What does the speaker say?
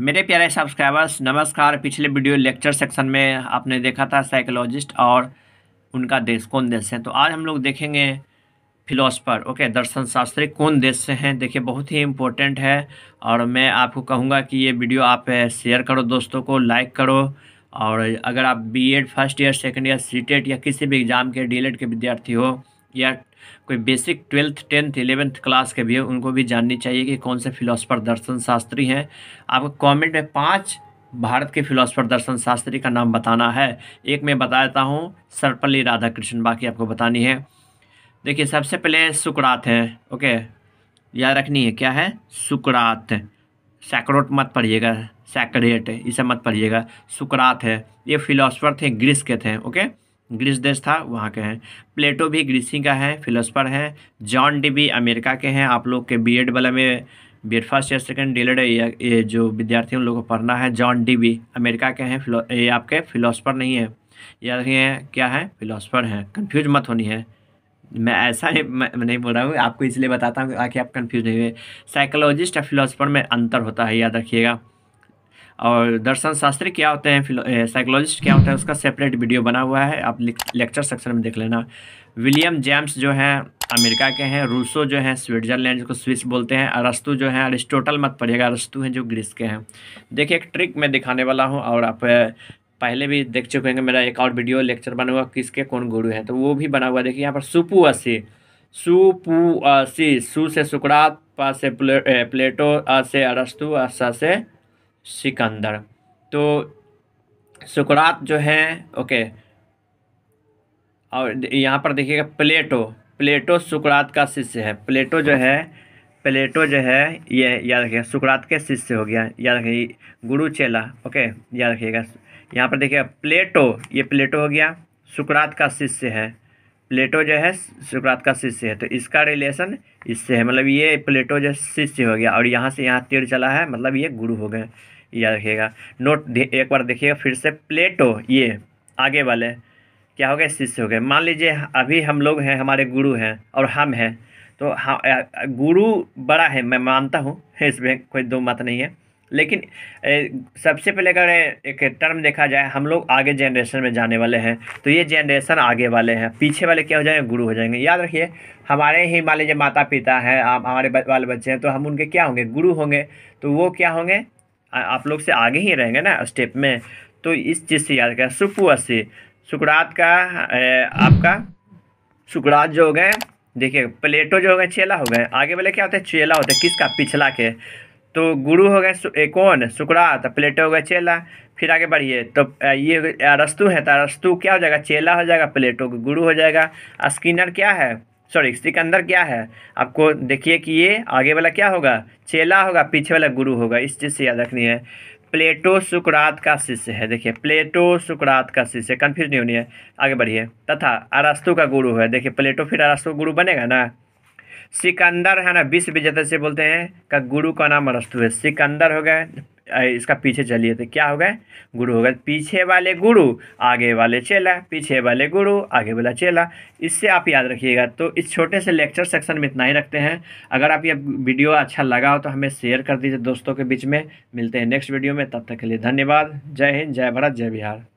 मेरे प्यारे सब्सक्राइबर्स नमस्कार पिछले वीडियो लेक्चर सेक्शन में आपने देखा था साइकोलॉजिस्ट और उनका देश कौन देश है तो आज हम लोग देखेंगे फिलोसफर ओके दर्शन शास्त्री कौन देश से हैं देखिए बहुत ही इम्पोर्टेंट है और मैं आपको कहूँगा कि ये वीडियो आप शेयर eh, करो दोस्तों को लाइक करो और अगर आप B Ed first year second year सी या किसी भी एग्ज़ाम के डी के विद्यार्थी हो या कोई basic twelfth tenth eleventh class के भी है उनको भी जाननी चाहिए कि कौन से फिलोसफर दर्शन शास्त्री हैं आपको कमेंट में पांच भारत के फिलोसफर दर्शन शास्त्री का नाम बताना है एक मैं बता देता हूँ सर्पल्ली राधा कृष्ण बाकी आपको बतानी है देखिए सबसे पहले सुकरात हैं ओके याद रखनी है क्या है सुकरात सैक्रोट मत पढ़िएगा सैक्रेट इसे मत पढ़िएगा सुकरात है ये फिलोसफर थे ग्रीस के थे ओके ग्रीस देश था वहाँ के हैं प्लेटो भी ग्रीसी का है फिलोसफर है जॉन डी भी अमेरिका के हैं आप लोग के बी एड वाला में बी एड फर्स्ट या सेकेंड या ये जो विद्यार्थी उन लोगों को पढ़ना है जॉन डी भी अमेरिका के हैं ये आपके फिलोसफर नहीं है याद रखिए क्या है फिलोसफर हैं कन्फ्यूज मत होनी है मैं ऐसा मैं नहीं बोल रहा हूँ आपको इसलिए बताता हूँ ताकि आप कन्फ्यूज नहीं हुए साइकोलॉजिस्ट या फिलोसफर में अंतर होता है याद रखिएगा और दर्शन शास्त्री क्या होते हैं साइकोलॉजिस्ट क्या होते हैं उसका सेपरेट वीडियो बना हुआ है आप लेक्चर सेक्शन में देख लेना विलियम जेम्स जो हैं अमेरिका के हैं रूसो जो हैं स्विट्जरलैंड जिसको स्विस बोलते हैं अरस्तु जो हैं अरिस्टोटल मत पढ़िएगा अरस्तु हैं जो ग्रीस के हैं देखिए एक ट्रिक मैं दिखाने वाला हूँ और आप पहले भी देख चुके होंगे मेरा एक और वीडियो लेक्चर बना हुआ किसके कौन गुरु हैं तो वो भी बना हुआ देखिए यहाँ पर सुपुअसी सुपुअसी सु से सुकड़ात पा से प्ले, प्लेटो अ से अरस्तु असा से सिकंदर तो सुकरात जो है ओके और यहाँ पर देखिएगा प्लेटो प्लेटो सुकरात का शिष्य है प्लेटो जो है प्लेटो जो है ये याद रखिएगा सुकरात के शिष्य हो गया याद रखिए गुरु चेला ओके याद रखिएगा यहाँ पर देखिएगा प्लेटो ये प्लेटो हो गया सुकरात का शिष्य है प्लेटो जो है सुक्रात का शिष्य है तो इसका रिलेशन इससे है मतलब ये प्लेटो जो शिष्य हो गया और यहाँ से यहाँ तीर चला है मतलब ये गुरु हो गए याद रखिएगा नोट एक बार देखिएगा फिर से प्लेटो ये आगे वाले क्या हो गए शिष्य हो गए मान लीजिए अभी हम लोग हैं हमारे गुरु हैं और हम हैं तो हाँ गुरु बड़ा है मैं मानता हूँ इसमें कोई दो मत नहीं है लेकिन सबसे पहले अगर एक टर्म देखा जाए हम लोग आगे जनरेशन में जाने वाले हैं तो ये जनरेशन आगे वाले हैं पीछे वाले क्या हो जाएंगे गुरु हो जाएंगे याद रखिए हमारे ही मान लीजिए माता पिता हैं हमारे बाल बच्चे हैं तो हम उनके क्या होंगे गुरु होंगे तो वो क्या होंगे आप लोग से आगे ही रहेंगे ना स्टेप में तो इस चीज़ से याद करें सुपुअसी सुकरात का आपका सुकरात जो हो गए देखिए प्लेटो जो हो गए चेला हो गए आगे वाले क्या होते हैं चेला होते हैं किसका पिछला के तो गुरु हो गए कौन सुकरात प्लेटो हो गया चेला फिर आगे बढ़िए तो ये अरस्तु है तो अरस्तु क्या हो जाएगा चेला हो जाएगा प्लेटो गुरु हो जाएगा स्किनर क्या है सॉरी सिकंदर क्या है आपको देखिए कि ये आगे वाला क्या होगा चेला होगा पीछे वाला गुरु होगा इस चीज़ से याद रखनी है प्लेटो सुकरात का शिष्य है देखिए प्लेटो सुकरात का शिष्य कन्फ्यूज नहीं होनी है आगे बढ़िए तथा अरस्तु का गुरु है देखिए प्लेटो फिर अरस्तु गुरु बनेगा ना सिकंदर है ना विश्व विजेता से बोलते हैं का गुरु का नाम अरस्तु है सिकंदर हो गए इसका पीछे चलिए तो क्या हो गए गुरु हो गए पीछे वाले गुरु आगे वाले चेला पीछे वाले गुरु आगे वाला चेला इससे आप याद रखिएगा तो इस छोटे से लेक्चर सेक्शन में इतना ही रखते हैं अगर आप ये वीडियो अच्छा लगा हो तो हमें शेयर कर दीजिए दोस्तों के बीच में मिलते हैं नेक्स्ट वीडियो में तब तक के लिए धन्यवाद जय हिंद जय भारत जय बिहार